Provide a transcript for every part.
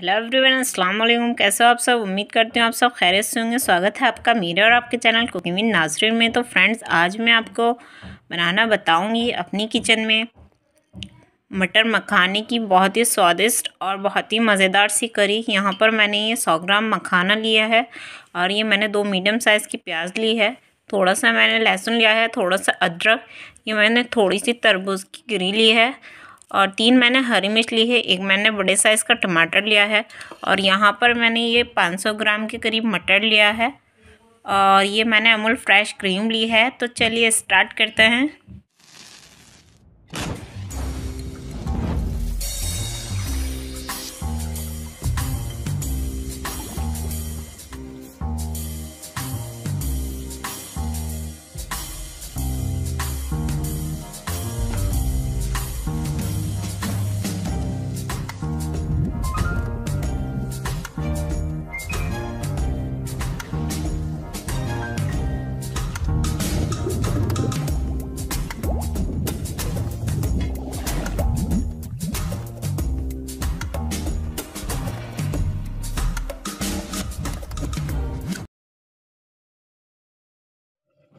hello everyone अस्सलाम वालेकुम कैसे हो आप सब उम्मीद करती हूँ आप सब खैरियत से होंगे स्वागत है आपका मेरे और आपके चैनल कुकिंग विन नाजरीन में तो फ्रेंड्स आज मैं आपको बनाना बताऊँगी अपनी किचन में मटर मखाने की बहुत ही स्वादिष्ट और बहुत ही मज़ेदार सी करी यहाँ पर मैंने ये सौ ग्राम मखाना लिया है और ये मैंने दो मीडियम साइज़ की प्याज ली है थोड़ा सा मैंने लहसुन लिया है थोड़ा सा अदरक ये मैंने थोड़ी सी तरबूज की गिरी ली है और तीन मैंने हरी मिर्च ली है एक मैंने बड़े साइज़ का टमाटर लिया है और यहाँ पर मैंने ये 500 ग्राम के करीब मटर लिया है और ये मैंने अमूल फ्रेश क्रीम ली है तो चलिए स्टार्ट करते हैं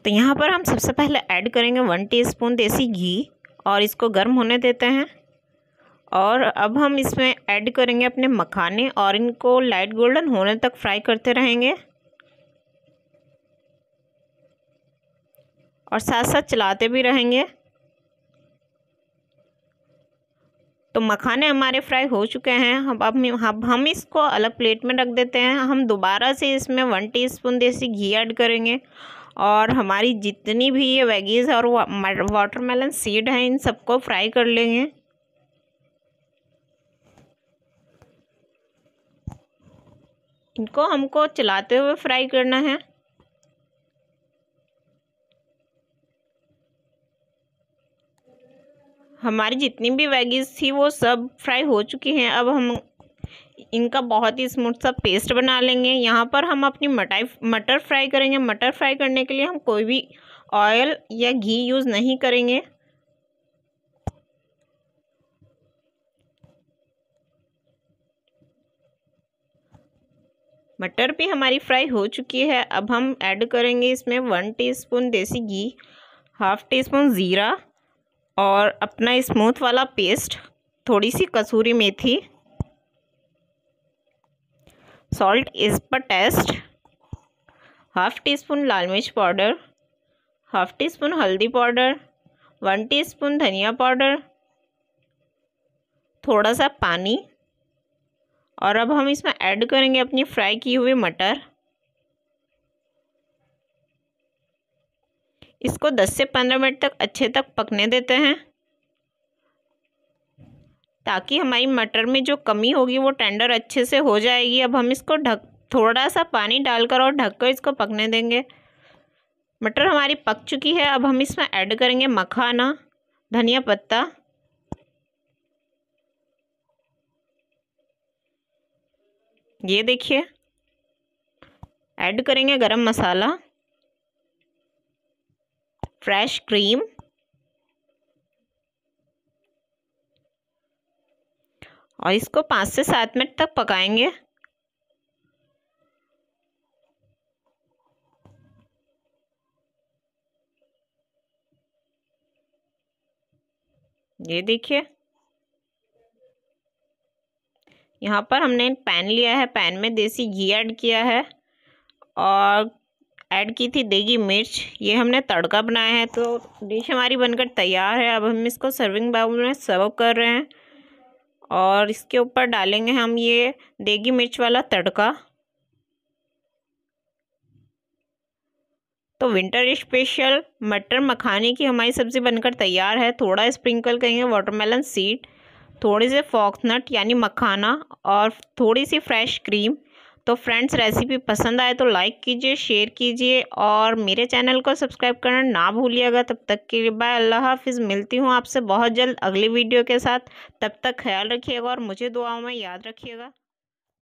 तो यहाँ पर हम सबसे पहले ऐड करेंगे वन टीस्पून देसी घी और इसको गर्म होने देते हैं और अब हम इसमें ऐड करेंगे अपने मखाने और इनको लाइट गोल्डन होने तक फ्राई करते रहेंगे और साथ साथ चलाते भी रहेंगे तो मखाने हमारे फ्राई हो चुके हैं अब अब हम हम इसको अलग प्लेट में रख देते हैं हम दोबारा से इसमें वन टीस्पून देसी घी ऐड करेंगे और हमारी जितनी भी ये वेगीज़ और वाटरमेलन सीड हैं इन सबको फ्राई कर लेंगे इनको हमको चलाते हुए फ्राई करना है हमारी जितनी भी वेगीज़ थी वो सब फ्राई हो चुकी हैं अब हम इनका बहुत ही स्मूथ सा पेस्ट बना लेंगे यहाँ पर हम अपनी मटाई मटर फ्राई करेंगे मटर फ्राई करने के लिए हम कोई भी ऑयल या घी यूज़ नहीं करेंगे मटर भी हमारी फ्राई हो चुकी है अब हम ऐड करेंगे इसमें वन टीस्पून देसी घी हाफ टी स्पून ज़ीरा और अपना स्मूथ वाला पेस्ट थोड़ी सी कसूरी मेथी salt is per half half teaspoon लाल मिर्च पाउडर हाफ टी स्पून हल्दी पाउडर वन स्पून धनिया पाउडर थोड़ा सा पानी और अब हम इसमें ऐड करेंगे अपनी फ्राई की हुई मटर इसको 10 से 15 मिनट तक अच्छे तक पकने देते हैं ताकि हमारी मटर में जो कमी होगी वो टेंडर अच्छे से हो जाएगी अब हम इसको ढक थोड़ा सा पानी डालकर और ढककर इसको पकने देंगे मटर हमारी पक चुकी है अब हम इसमें ऐड करेंगे मखाना धनिया पत्ता ये देखिए ऐड करेंगे गरम मसाला फ्रेश क्रीम और इसको पाँच से सात मिनट तक पकाएंगे ये देखिए यहाँ पर हमने पैन लिया है पैन में देसी घी ऐड किया है और ऐड की थी देगी मिर्च ये हमने तड़का बनाया है तो डिश हमारी बनकर तैयार है अब हम इसको सर्विंग बाउल में सर्व कर रहे हैं और इसके ऊपर डालेंगे हम ये देगी मिर्च वाला तड़का तो विंटर स्पेशल मटर मखाने की हमारी सब्ज़ी बनकर तैयार है थोड़ा स्प्रिंकल करेंगे वाटरमेलन सीड थोड़े से फॉक्सनट यानी मखाना और थोड़ी सी फ्रेश क्रीम तो फ्रेंड्स रेसिपी पसंद आए तो लाइक कीजिए शेयर कीजिए और मेरे चैनल को सब्सक्राइब करना ना भूलिएगा तब तक के लिए बाय अल्लाह हाफिज़ मिलती हूँ आपसे बहुत जल्द अगली वीडियो के साथ तब तक ख्याल रखिएगा और मुझे दुआओं में याद रखिएगा